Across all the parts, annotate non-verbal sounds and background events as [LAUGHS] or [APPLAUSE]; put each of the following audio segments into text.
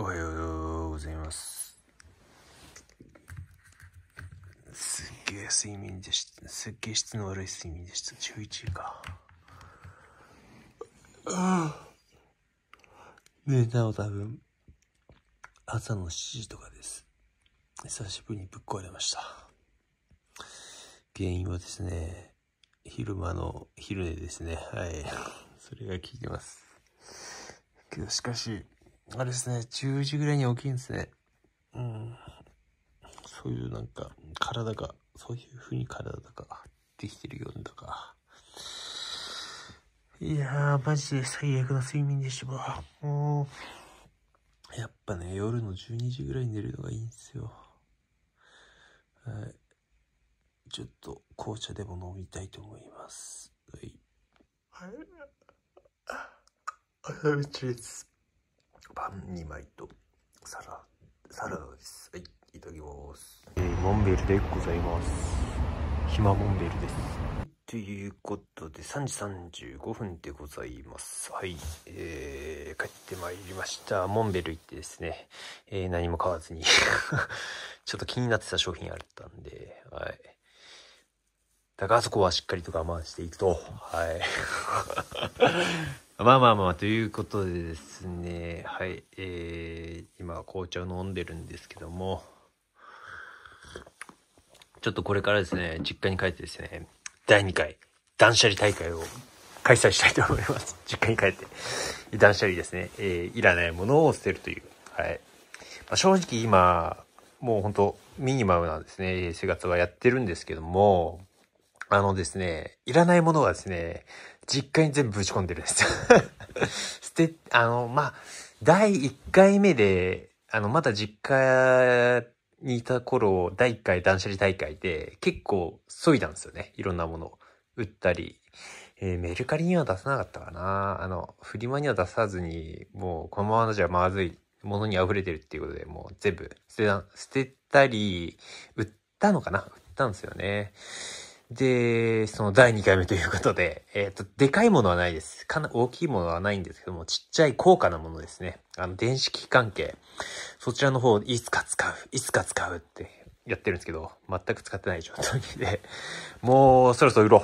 おはようございます。すっげえ睡眠でした。すっげえ質の悪い睡眠でした。11時か。ああ。寝たの多分、朝の7時とかです。久しぶりにぶっ壊れました。原因はですね、昼間の昼寝ですね。はい。それが効いてます。けど、しかし、あれですね、10時ぐらいに起きるんですね。うん。そういうなんか、体が、そういう風に体ができてるようにだか。いやー、マジで最悪な睡眠でしょ。もう、やっぱね、夜の12時ぐらいに寝るのがいいんですよ。はい。ちょっと紅茶でも飲みたいと思います。はい。はい。あ、ダメです。バン2枚とサラサラダです。はい、いただきます。えー、モンベルでございます。暇モンベルです。ということで、3時35分でございます。はい、えー、帰ってまいりました。モンベル行ってですね、えー、何も買わずに [LAUGHS] ちょっと気になってた商品あったんで、はい。だからそこはしっかりと我慢していくと、はい。まあまあまあ、ということでですね、はい、えー、今紅茶を飲んでるんですけども、ちょっとこれからですね、実家に帰ってですね、第2回、断捨離大会を開催したいと思います。[LAUGHS] 実家に帰って。断捨離ですね、えー、いらないものを捨てるという。はい。まあ、正直今、もう本当ミニマムなんですね、生活はやってるんですけども、あのですね、いらないものはですね、実家に全部ぶち込んでるんです。[LAUGHS] 捨て、あの、まあ、第1回目で、あの、まだ実家にいた頃、第1回断捨離大会で結構削いだんですよね。いろんなものを売ったり。えー、メルカリには出さなかったかな。あの、フリマには出さずに、もうこのままじゃまずいものに溢れてるっていうことで、もう全部捨てた、捨てたり、売ったのかな売ったんですよね。で、その第2回目ということで、えっ、ー、と、でかいものはないです。かな、大きいものはないんですけども、ちっちゃい高価なものですね。あの、電子機関係。そちらの方、いつか使う、いつか使うってやってるんですけど、全く使ってない状態で、もう、そろそろ売ろ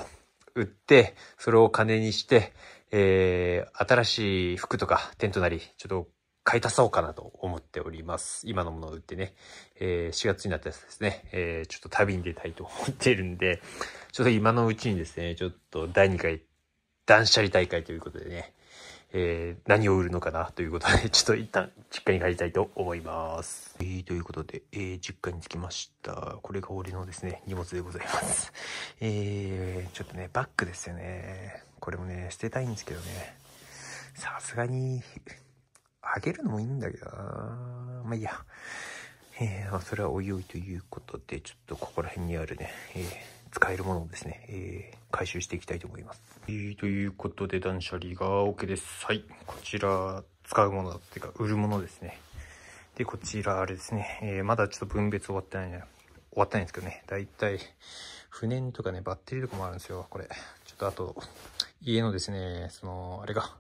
う。売って、それを金にして、えー、新しい服とかテントなり、ちょっと買い足そうかなと思っております。今のものを売ってね、えー、4月になったやつですね、えー、ちょっと旅に出たいと思っているんで、ちょっと今のうちにですね、ちょっと第2回断捨離大会ということでね、えー、何を売るのかなということで、[LAUGHS] ちょっと一旦実家に帰りたいと思います。えー、ということで、えー、実家に着きました。これが俺のですね、荷物でございます。えー、ちょっとね、バッグですよね。これもね、捨てたいんですけどね、さすがにあげるのもいいんだけどな。まあいいや。えー、まあ、それはおいおいということで、ちょっとここら辺にあるね、えー、使えるものをですね、えー、回収していきたいと思います。えー、ということで、断捨離が OK です。はい。こちら、使うものだっていうか、売るものですね。で、こちら、あれですね、えー、まだちょっと分別終わってないね。終わってないんですけどね。だいたい、不燃とかね、バッテリーとかもあるんですよ、これ。ちょっとあと、家のですね、その、あれが、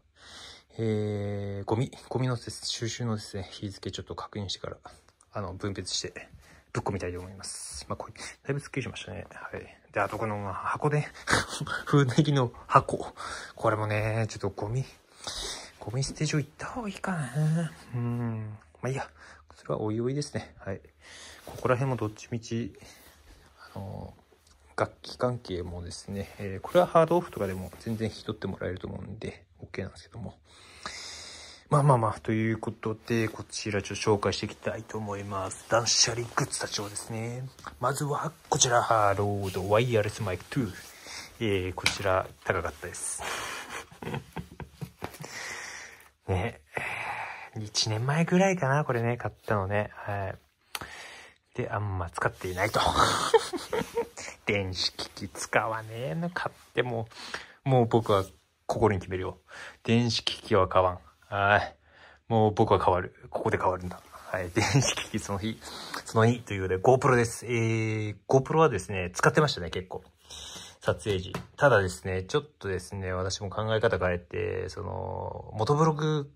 えー、ゴミ、ゴミの収集のですね、日付ちょっと確認してから、あの、分別して、ぶっ込みたいと思います。まあ、これ、だいぶスッキリしましたね。はい。で、あとこの箱で、ね、風なぎの箱。これもね、ちょっとゴミ、ゴミ捨て場行った方がいいかな。うん。まあ、いいや。それはおいおいですね。はい。ここら辺もどっちみち、あのー楽器関係もですね、えー、これはハードオフとかでも全然引き取ってもらえると思うんで、OK なんですけども。まあまあまあ、ということで、こちらちょっと紹介していきたいと思います。断捨離グッズたちをですね。まずは、こちら、ハーロードワイヤレスマイク2。えー、こちら、高かったです。[LAUGHS] ね。1年前ぐらいかな、これね、買ったのね。はい。で、あんま使っていないと。[LAUGHS] 電子機器使わねえの買っても、もう僕は心に決めるよ。電子機器は買わん。はい。もう僕は変わる。ここで変わるんだ。はい。[LAUGHS] 電子機器その日、その日ということで GoPro です。えー、GoPro はですね、使ってましたね、結構。撮影時。ただですね、ちょっとですね、私も考え方変えて、その、元ブログ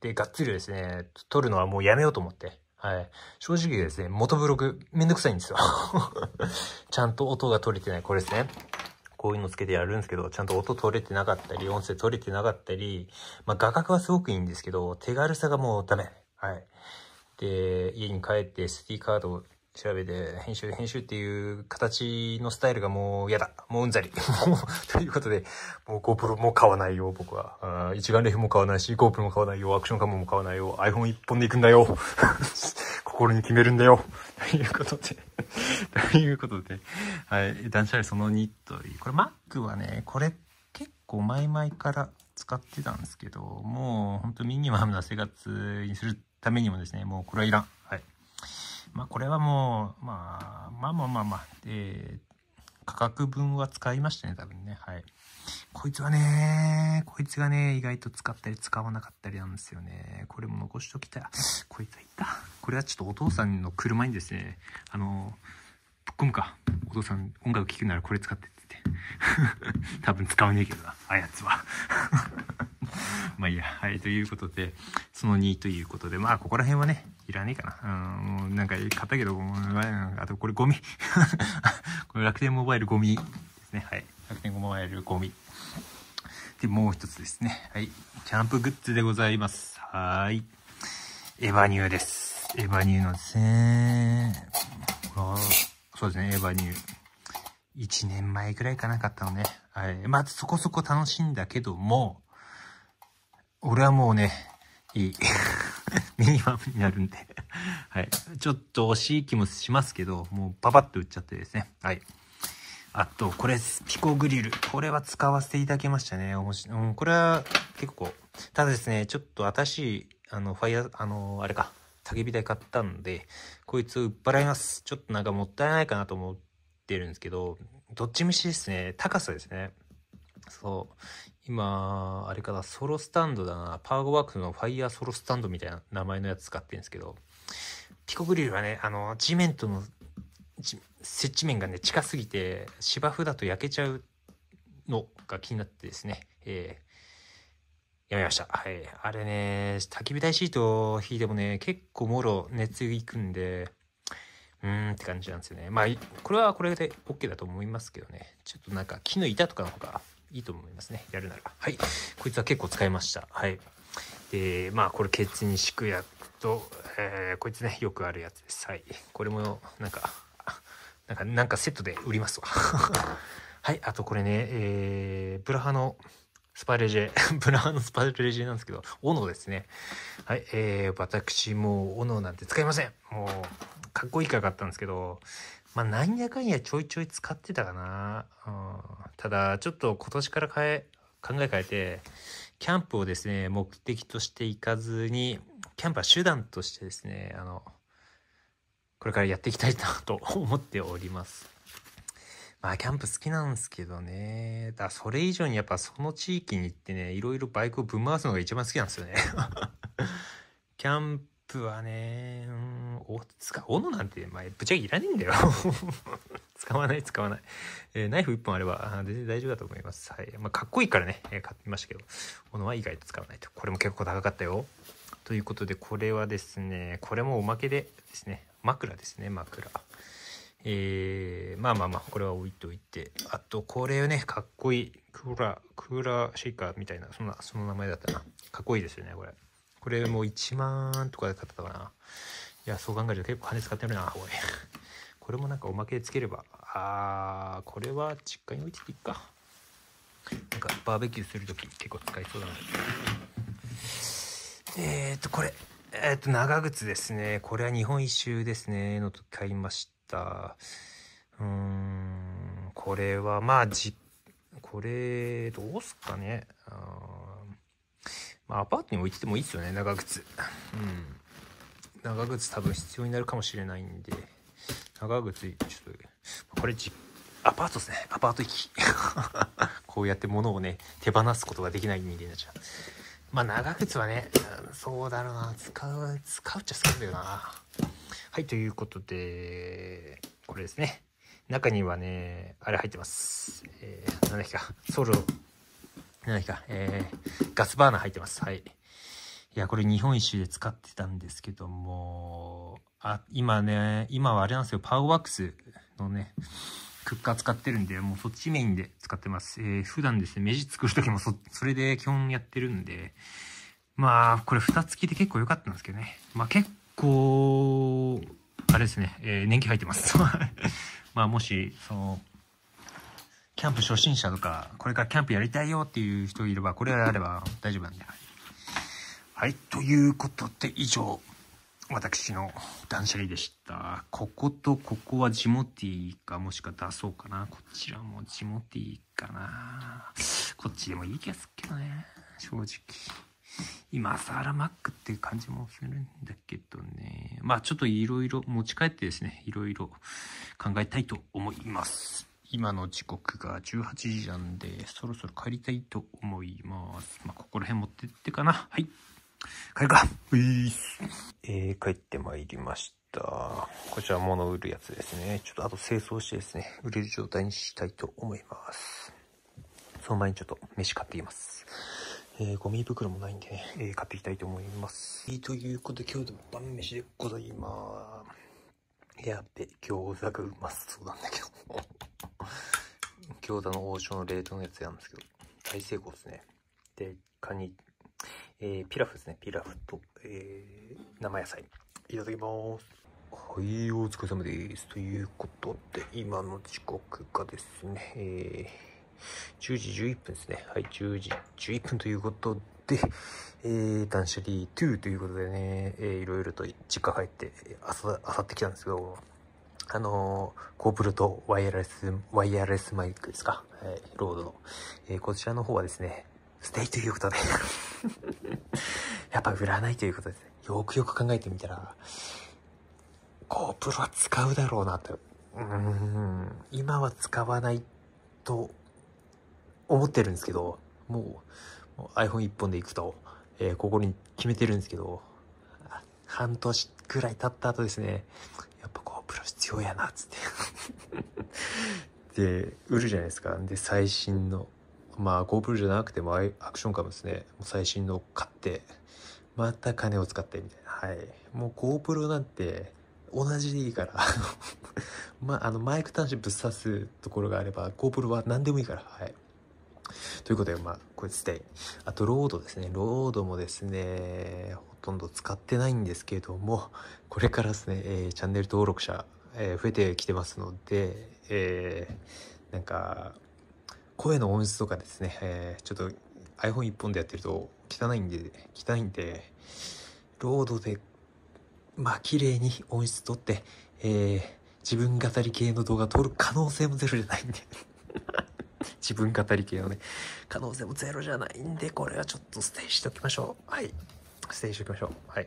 でがっつりですね、撮るのはもうやめようと思って。はい。正直ですね、元ブログめんどくさいんですよ [LAUGHS] ちゃんと音が取れてない。これですね。こういうのつけてやるんですけど、ちゃんと音取れてなかったり、音声取れてなかったり、まあ画角はすごくいいんですけど、手軽さがもうダメ。はい。で、家に帰って SD カード調べて、編集、編集っていう形のスタイルがもう嫌だ。もううんざり。[LAUGHS] ということで、もう GoPro も買わないよ、僕は。一眼レフも買わないし、GoPro も買わないよ、アクションカムも買わないよ、iPhone 一本で行くんだよ。[LAUGHS] 心に決めるんだよ。ということでということで、はい、断捨離その2という。これ Mac はね、これ結構前々から使ってたんですけど、もう本当ミニマムな生活にするためにもですね、もうこれはいらん。まあ、これはもう、まあ、まあまあまあまあ、えー、価格分は使いましたね、多分ね。はい。こいつはね、こいつがね、意外と使ったり使わなかったりなんですよね。これも残しときたい。こいつはいった。これはちょっとお父さんの車にですね、あの、ぶっ込むか。お父さん、音楽聴くならこれ使ってって言って。[LAUGHS] 多分使わねえけどな、あやつは。[LAUGHS] まあいいや、はい、ということで、その2ということで、まあここら辺はね、いらねえかな。うん、もうなんか買ったけど、もうあとこれゴミ。[LAUGHS] これ楽天モバイルゴミですね。はい。楽天モバイルゴミ。で、もう一つですね。はい。キャンプグッズでございます。はい。エヴァニューです。エヴァニューのですね、そうですね、エヴァニュー。1年前くらいかなかったのね。はい。まず、あ、そこそこ楽しいんだけども、俺はもうね、いい。[LAUGHS] ミニマムになるんではい。ちょっと惜しい気もしますけど、もうパパッと売っちゃってですね。はい。あと、これピコグリル。これは使わせていただきましたね。おもし、うん、これは結構、ただですね、ちょっと新しい、あの、ファイヤー、あの、あれか、焚き火台買ったんで、こいつを売っ払います。ちょっとなんかもったいないかなと思ってるんですけど、どっちみちですね、高さですね。そう。今、あれかな、ソロスタンドだな。パーゴワークスのファイヤーソロスタンドみたいな名前のやつ使ってるんですけど、ピコグリルはね、あの、地面との、接地面がね、近すぎて、芝生だと焼けちゃうのが気になってですね、えー、やめました。はい。あれね、焚き火台シートを引いてもね、結構もろ熱いくんで、うーんって感じなんですよね。まあ、これはこれで OK だと思いますけどね。ちょっとなんか木の板とかの方がいいと思いますねやるならはいこいつは結構使いましたはいでまあこれケツに敷くやつと、えー、こいつねよくあるやつですはいこれもなんかなんかなんかセットで売りますわ [LAUGHS] はいあとこれねえー、ブラハのスパレジェ、[LAUGHS] ブラハのスパレジェなんですけど、斧ですね。はい、えー、私も斧なんて使いません。もう、かっこいいかかったんですけど、まあ、なんやかんやちょいちょい使ってたかな。うん、ただ、ちょっと今年から変え、考え変えて、キャンプをですね、目的として行かずに、キャンプは手段としてですね、あの、これからやっていきたいなと [LAUGHS] 思っております。まあ、キャンプ好きなんですけどね。だそれ以上にやっぱその地域に行ってね、いろいろバイクをぶん回すのが一番好きなんですよね。[LAUGHS] キャンプはね、うん、お、使、斧なんて、まあ、ぶっちゃけいらねえんだよ [LAUGHS] 使わない、使わない。えー、ナイフ1本あれば、全然大丈夫だと思います。はい。まあ、かっこいいからね、えー、買ってましたけど、斧は意外と使わないと。これも結構高かったよ。ということで、これはですね、これもおまけでですね、枕ですね、枕。えー、まあまあまあ、これは置いといて。あと、これね、かっこいい。クーラー、クーラーシェイカーみたいな、そんな、その名前だったな。かっこいいですよね、これ。これもう1万とかで買ったかないやそう考えると結構金使ってるなおい [LAUGHS] これもなんかおまけでつければあーこれは実家に置いてていっかなんかバーベキューする時結構使いそうだなえっ、ー、とこれえっ、ー、と長靴ですねこれは日本一周ですねのと買いましたうーんこれはまあじこれどうすっかねあまあ、アパートに置いててもいいですよね、長靴。うん。長靴多分必要になるかもしれないんで、長靴、ちょっと、これじ、アパートですね。アパート行き。[LAUGHS] こうやって物をね、手放すことができない人間になっちゃう。まあ、長靴はね、そうだろうな。使う、使うっちゃ使うんだよな。はい、ということで、これですね。中にはね、あれ入ってます。えー、何だっけか、ソロ何か、えー、ガスバーナー入ってます。はい。いや、これ日本一周で使ってたんですけども、あ、今ね、今はあれなんですよ、パウワックスのね、クッカー使ってるんで、もうそっちメインで使ってます。えー、普段ですね、目地作るときもそ、それで基本やってるんで、まあ、これ蓋付きで結構良かったんですけどね。まあ結構、あれですね、えー、年季入ってます。[LAUGHS] まあもし、その、キャンプ初心者とか、これからキャンプやりたいよっていう人いれば、これがあれば [LAUGHS] 大丈夫なんで。はい。ということで以上、私の断捨離でした。こことここはジモティか、もしくは出そうかな。こちらもジモティかな。こっちでもいい気がするけどね。正直。今更マックっていう感じもするんだけどね。まあちょっといろいろ持ち帰ってですね、いろいろ考えたいと思います。今の時刻が18時なんで、そろそろ帰りたいと思います。まあ、ここら辺持ってってかな。はい。帰るか。ういえー、帰ってまいりました。こちら物売るやつですね。ちょっとあと清掃してですね、売れる状態にしたいと思います。その前にちょっと飯買ってきます。えー、ゴミ袋もないんでね、えー、買っていきたいと思います。えー、ということで今日の晩飯でございます。やべ、餃子がうまそうなんだけど。餃子の王将の冷凍のやつなんですけど、大成功ですね。で、カニ、えー、ピラフですね。ピラフと、えー、生野菜。いただきます。はい、お疲れ様です。ということで、今の時刻がですね、えー、10時11分ですね。はい、10時11分ということで、えー、断捨離2ということでね、えー、いろいろと実家帰って、あさ、あさってきたんですけど、あのー、GoPro とワイヤレス、ワイヤレスマイクですか、えー、ロードの、えー、こちらの方はですね、ステイということで [LAUGHS] やっぱ売らないということですね。よくよく考えてみたら、GoPro は使うだろうなと。うん、今は使わないと思ってるんですけど、もう、もう iPhone1 本で行くと、えー、ここに決めてるんですけど、半年くらい経った後ですね、プロ必要やなつって [LAUGHS] で売るじゃないですかで最新のまあ GoPro じゃなくてもアクションカムですね最新の買ってまた金を使ってみたいなはいもう GoPro なんて同じでいいから [LAUGHS] まあのマイク端子ぶっ刺すところがあれば GoPro は何でもいいからはいということでまあこれステイあとロードですねロードもですねとんど使ってないんですけれどもこれからですね、えー、チャンネル登録者、えー、増えてきてますので、えー、なんか声の音質とかですね、えー、ちょっと iPhone1 本でやってると汚いんで汚いんでロードでまあ綺麗に音質取って、え自分語り系の動画撮る可能性もゼロじゃないんで [LAUGHS] 自分語り系のね可能性もゼロじゃないんでこれはちょっとステイしておきましょうはい伏線しておきましょう。はい。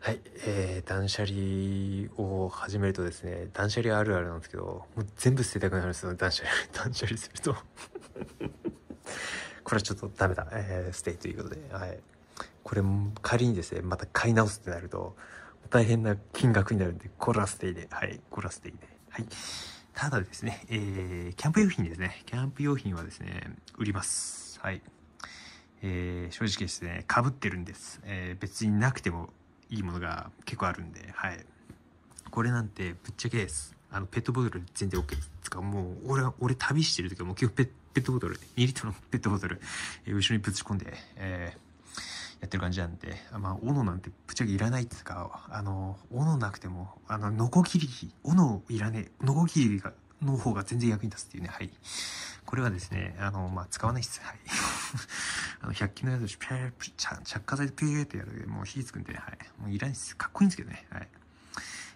はい。えー、断捨離を始めるとですね、断捨離あるあるなんですけど、もう全部捨てたくなるんですよ、断捨離。[LAUGHS] 断捨離すると [LAUGHS] これはちょっとダメだ。えー、テイということで。はい。これ、も仮にですね、また買い直すってなると、大変な金額になるんで、コラステイで。はい。コラステイで。はい。ただですね、えー、キャンプ用品ですね。キャンプ用品はですね、売ります。はい。えー、正直ですね、かぶってるんです。えー、別になくてもいいものが結構あるんで、はい。これなんてぶっちゃけです。あの、ペットボトル全然 OK です。つか、もう、俺俺旅してる時はもう結構ペットボトル、2リットルのペットボトル、えー、後ろにぶち込んで、えやってる感じなんで、まあ、斧なんてぶっちゃけいらないっつか、あの、斧なくても、あの、ノコギリ、斧いらねえ、ノコギリが、の方が全然役に立つっていうね、はい。これはですね、あの、まあ、使わないっす、はい。あの、百均のやつでピャー、ピャ着火剤でピューってやるもう火つくんで、はい。もういらんす。かっこいいんですけどね。はい。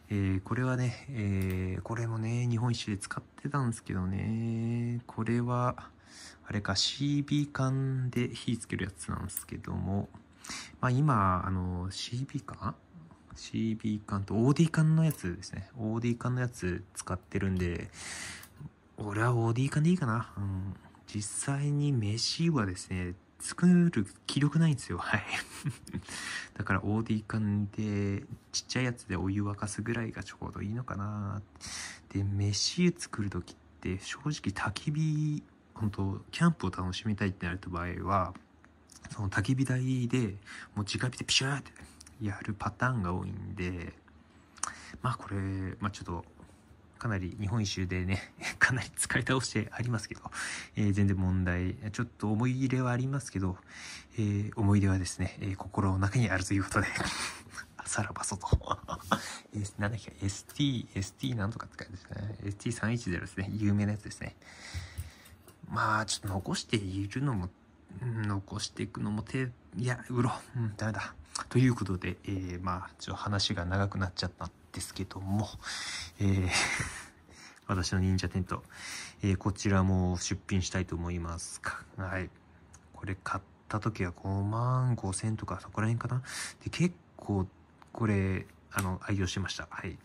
えー、これはね、えー、これもね、日本一周で使ってたんですけどね、これは、あれか CB 缶で火つけるやつなんですけども、まあ今、あの、CB 缶 CB 缶と OD 缶のやつですね。OD 缶のやつ使ってるんで、俺は OD 缶でいいかな。うん。実際に飯はですね、作る気力ないんですよ。はい。[LAUGHS] だから OD 缶で、ちっちゃいやつでお湯沸かすぐらいがちょうどいいのかな。で、飯作る時って正直焚き火、本当キャンプを楽しみたいってなると場合は、その焚き火台で、もう直火でピシューってやるパターンが多いんで、まあこれ、まあちょっとかなり日本一周でね、[LAUGHS] かなり疲れ倒してありますけど、えー、全然問題、ちょっと思い入れはありますけど、えー、思い出はですね、えー、心の中にあるということで、[LAUGHS] さらば外。え [LAUGHS] ー、なんだっけ、ST、ST なんとかって感じですね。ST310 ですね。有名なやつですね。まあ、ちょっと残しているのも、残していくのも手、いや、うろ、うん、ダメだ。ということで、えー、まあ、ちょっと話が長くなっちゃったんですけども、えー [LAUGHS] 私の忍者テント、えー、こちらも出品したいと思います。はい。これ買った時は5万5千とかそこら辺かな。で、結構これ、あの、愛用してました。はい。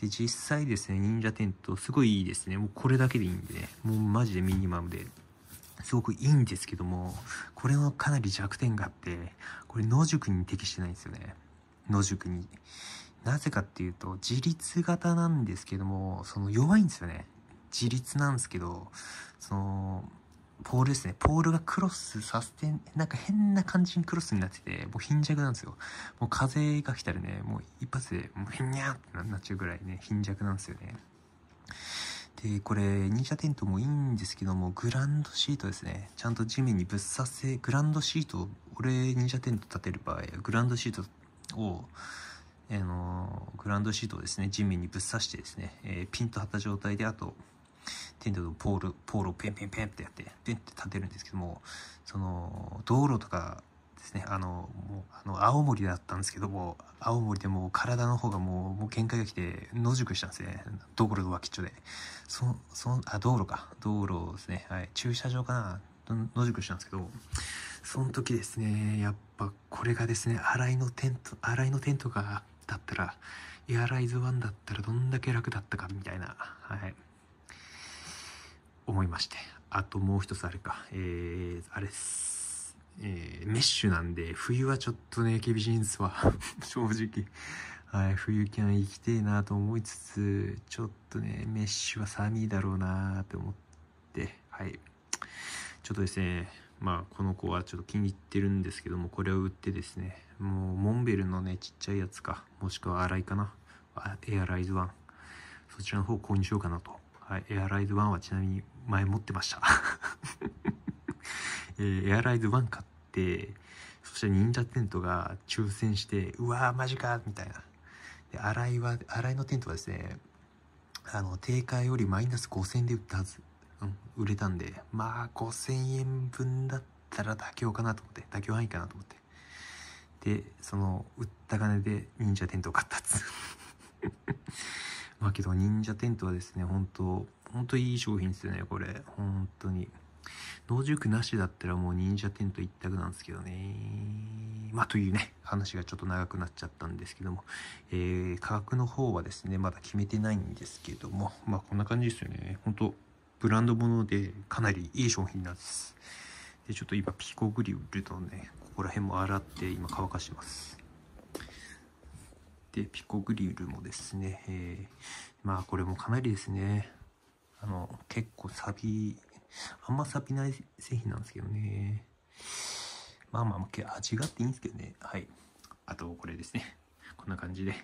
で、実際ですね、忍者テント、すごいいいですね。もうこれだけでいいんでね。もうマジでミニマムで。すごくいいんですけども、これはかなり弱点があって、これ野宿に適してないんですよね。野宿に。なぜかっていうと、自立型なんですけども、その弱いんですよね。自立なんですけど、その、ポールですね。ポールがクロスさせて、なんか変な感じにクロスになってて、もう貧弱なんですよ。もう風が来たらね、もう一発で、もうへにゃーってなっちゃうぐらいね、貧弱なんですよね。で、これ、忍者テントもいいんですけども、グランドシートですね。ちゃんと地面にぶっ刺せ、グランドシート、俺、忍者テント立てる場合、グランドシートを、あ、えー、のグランドシートをですね、地面にぶっ刺してですね、えー、ピンと張った状態で、あと、テントのポール、ポールをペンペンペンってやって、ペンって立てるんですけども、その、道路とかですねあのもうあの青森だったんですけども青森でもう体の方がもうもう限界が来て野宿したんですね道路の脇っちょでそそあ道路か道路ですね、はい、駐車場かな野宿したんですけどその時ですねやっぱこれがですね洗いのテント洗いのテントがだったらエアライズワンだったらどんだけ楽だったかみたいなはい思いましてあともう一つあれかえー、あれですえー、メッシュなんで、冬はちょっとね、厳しいんですわ。[LAUGHS] 正直。はい、冬キャン行きてえなと思いつつ、ちょっとね、メッシュは寒いだろうなと思って、はい。ちょっとですね、まあ、この子はちょっと気に入ってるんですけども、これを売ってですね、もう、モンベルのね、ちっちゃいやつか、もしくはアライかな。エアライズン。そちらの方購入しようかなと。はい、エアライズ1はちなみに前持ってました。[LAUGHS] えー、エアライズ1買ってそして忍者テントが抽選してうわーマジかみたいなで洗井は洗井のテントはですねあの定価よりマイナス5000円で売ったはず、うん、売れたんでまあ5000円分だったら妥協かなと思って妥協範囲かなと思ってでその売った金で忍者テントを買ったっつ [LAUGHS] まあけど忍者テントはですね本当本当いい商品ですよねこれ本当に農塾なしだったらもう忍者テント一択なんですけどね。まあというね、話がちょっと長くなっちゃったんですけども、えー、価格の方はですね、まだ決めてないんですけども、まあこんな感じですよね。本当ブランド物でかなりいい商品なんです。で、ちょっと今ピコグリルとね、ここら辺も洗って今乾かしてます。で、ピコグリルもですね、えー、まあこれもかなりですね、あの、結構サビあんま錆びない製品なんですけどね。まあまあ、味があっていいんですけどね。はい。あと、これですね。こんな感じで、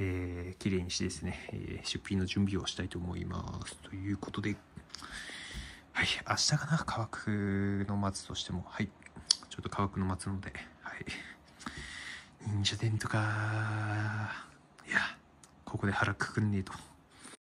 えー、綺麗にしてですね、えー、出品の準備をしたいと思います。ということで、はい、明日かな、乾くの末としても、はい、ちょっと乾くの末つので、はい、忍者店とか、いや、ここで腹くくんねえと。